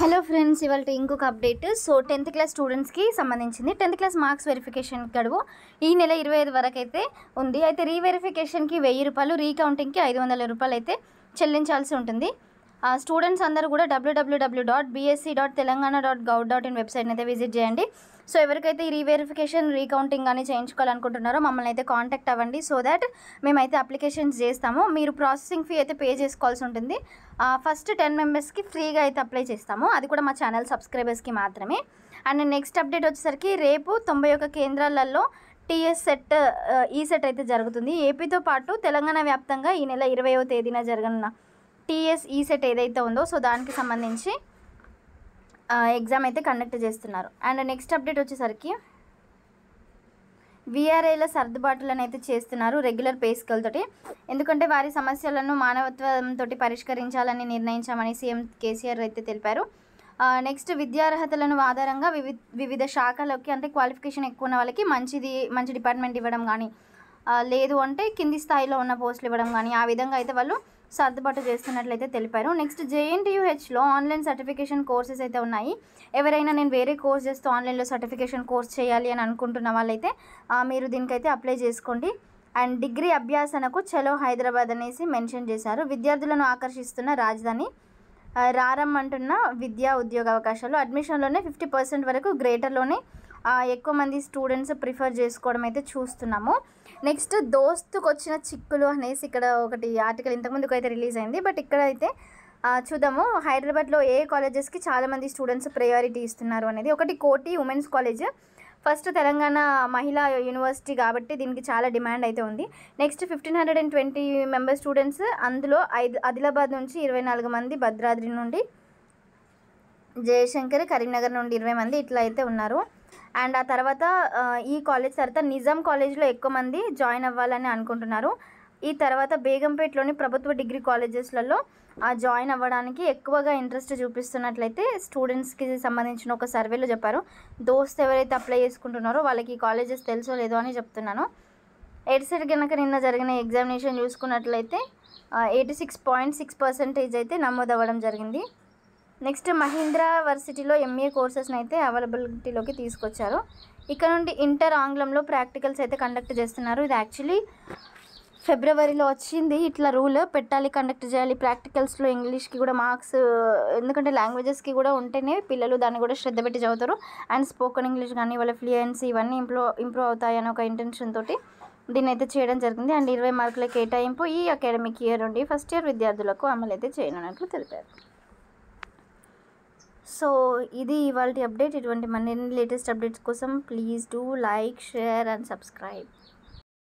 hello friends ఇవాళ ఇంకొక update so tenth class స్టూడెంట్స్కి సంబంధించింది టెన్త్ క్లాస్ మార్క్స్ వెరిఫికేషన్ గడువు ఈ నెల ఇరవై ఐదు వరకు అయితే ఉంది అయితే రీవెరిఫికేషన్కి వెయ్యి రూపాయలు రీకౌంటింగ్కి ఐదు వందల రూపాయలు అయితే చెల్లించాల్సి ఉంటుంది స్టూడెంట్స్ అందరూ కూడా W W W dot B S C dot Telangana dot gov dot in వెబ్సైట్ని అయితే విజిట్ చేయండి సో ఎవరికైతే ఈ రీవెరిఫికేషన్ రీకౌంటింగ్ కానీ చేయించుకోవాలనుకుంటున్నారో మమ్మల్ని అయితే కాంటాక్ట్ అవ్వండి సో దాట్ మేమైతే అప్లికేషన్స్ చేస్తాము మీరు ప్రాసెసింగ్ ఫీ అయితే పే చేసుకోవాల్సి ఉంటుంది ఫస్ట్ టెన్ మెంబెర్స్కి ఫ్రీగా అయితే అప్లై చేస్తాము అది కూడా మా ఛానల్ సబ్స్క్రైబర్స్కి మాత్రమే అండ్ నెక్స్ట్ అప్డేట్ వచ్చేసరికి రేపు తొంభై ఒక్క కేంద్రాలలో టీఎస్ సెట్ ఈ సెట్ అయితే జరుగుతుంది ఏపీతో పాటు తెలంగాణ వ్యాప్తంగా ఈ నెల ఇరవయో తేదీన జరగనున్న టీఎస్ ఈ సెట్ ఏదైతే ఉందో సో దానికి సంబంధించి ఎగ్జామ్ అయితే కండక్ట్ చేస్తున్నారు అండ్ నెక్స్ట్ అప్డేట్ వచ్చేసరికి విఆర్ఐల సర్దుబాటులను అయితే చేస్తున్నారు రెగ్యులర్ పే స్కేల్తోటి ఎందుకంటే వారి సమస్యలను మానవత్వంతో పరిష్కరించాలని నిర్ణయించామని సీఎం కేసీఆర్ అయితే తెలిపారు నెక్స్ట్ విద్యార్హతలను ఆధారంగా వివిధ శాఖలకి అంటే క్వాలిఫికేషన్ ఎక్కువ ఉన్న వాళ్ళకి మంచిది మంచి డిపార్ట్మెంట్ ఇవ్వడం కానీ లేదు అంటే కింది స్థాయిలో ఉన్న పోస్టులు ఇవ్వడం కానీ ఆ విధంగా అయితే వాళ్ళు సర్దుబాటు చేస్తున్నట్లయితే తెలిపారు నెక్స్ట్ జేఎన్టీయూహెచ్లో ఆన్లైన్ సర్టిఫికేషన్ కోర్సెస్ అయితే ఉన్నాయి ఎవరైనా నేను వేరే కోర్స్ చేస్తూ ఆన్లైన్లో సర్టిఫికేషన్ కోర్స్ చేయాలి అని అనుకుంటున్న వాళ్ళైతే మీరు దీనికైతే అప్లై చేసుకోండి అండ్ డిగ్రీ అభ్యాసనకు చలో హైదరాబాద్ అనేసి మెన్షన్ చేశారు విద్యార్థులను ఆకర్షిస్తున్న రాజధాని రారమ్మంటున్న విద్యా ఉద్యోగ అవకాశాలు అడ్మిషన్లోనే ఫిఫ్టీ పర్సెంట్ వరకు గ్రేటర్లోనే ఎక్కువ మంది స్టూడెంట్స్ ప్రిఫర్ చేసుకోవడం అయితే చూస్తున్నాము నెక్స్ట్ దోస్తుకు వచ్చిన చిక్కులు అనేసి ఇక్కడ ఒకటి ఆర్టికల్ ఇంతకుముందుకు అయితే రిలీజ్ అయింది బట్ ఇక్కడ అయితే చూద్దాము హైదరాబాద్లో ఏ కాలేజెస్కి చాలామంది స్టూడెంట్స్ ప్రయారిటీ ఇస్తున్నారు అనేది ఒకటి కోటి ఉమెన్స్ కాలేజ్ ఫస్ట్ తెలంగాణ మహిళా యూనివర్సిటీ కాబట్టి దీనికి చాలా డిమాండ్ అయితే ఉంది next fifteen hundred and twenty member students అందులో ఐదు ఆదిలాబాద్ నుంచి ఇరవై నాలుగు మంది భద్రాద్రి నుండి జయశంకర్ కరీంనగర్ నుండి ఇరవై మంది ఇట్లా అయితే ఉన్నారు అండ్ ఆ తర్వాత ఈ కాలేజ్ తర్వాత నిజాం కాలేజ్లో ఎక్కువ మంది జాయిన్ అవ్వాలని అనుకుంటున్నారు ఈ తర్వాత బేగంపేట్లోని ప్రభుత్వ డిగ్రీ కాలేజెస్లలో జాయిన్ అవ్వడానికి ఎక్కువగా ఇంట్రెస్ట్ చూపిస్తున్నట్లయితే స్టూడెంట్స్కి సంబంధించిన ఒక సర్వేలో చెప్పారు దోస్త్ ఎవరైతే అప్లై చేసుకుంటున్నారో వాళ్ళకి ఈ కాలేజెస్ తెలుసో లేదో అని చెప్తున్నాను ఎడ్సెట్ కనుక నిన్న జరిగిన ఎగ్జామినేషన్ చూసుకున్నట్లయితే eighty six point six percentage అయితే నమోదవ్వడం జరిగింది నెక్స్ట్ మహీంద్రా వర్సిటీలో ఎంఏ కోర్సెస్ని అయితే అవైలబిలిటీలోకి తీసుకొచ్చారు ఇక్కడ నుండి ఇంటర్ ఆంగ్లంలో ప్రాక్టికల్స్ అయితే కండక్ట్ చేస్తున్నారు ఇది యాక్చువల్లీ ఫిబ్రవరిలో వచ్చింది ఇట్లా రూల్ పెట్టాలి కండక్ట్ చేయాలి ప్రాక్టికల్స్లో ఇంగ్లీష్కి కూడా మార్క్స్ ఎందుకంటే లాంగ్వేజెస్కి కూడా ఉంటేనే పిల్లలు దాన్ని కూడా శ్రద్ధ పెట్టి చదువుతారు అండ్ స్పోకెన్ ఇంగ్లీష్ కానీ వాళ్ళ ఫ్లూయెన్సీ ఇవన్నీ ఇంప్రూవ్ ఇంప్రూవ్ అవుతాయి అనే ఒక ఇంటెన్షన్ తోటి దీన్ని అయితే చేయడం జరిగింది అండ్ ఇరవై మార్కుల కేటాయింపు ఈ అకాడమిక్ ఇయర్ నుండి ఫస్ట్ ఇయర్ విద్యార్థులకు అమలు అయితే చేయనున్నట్లు తెలిపారు సో ఇది ఇవాళ అప్డేట్ ఇటువంటి మన లేటెస్ట్ అప్డేట్స్ కోసం please do like share and subscribe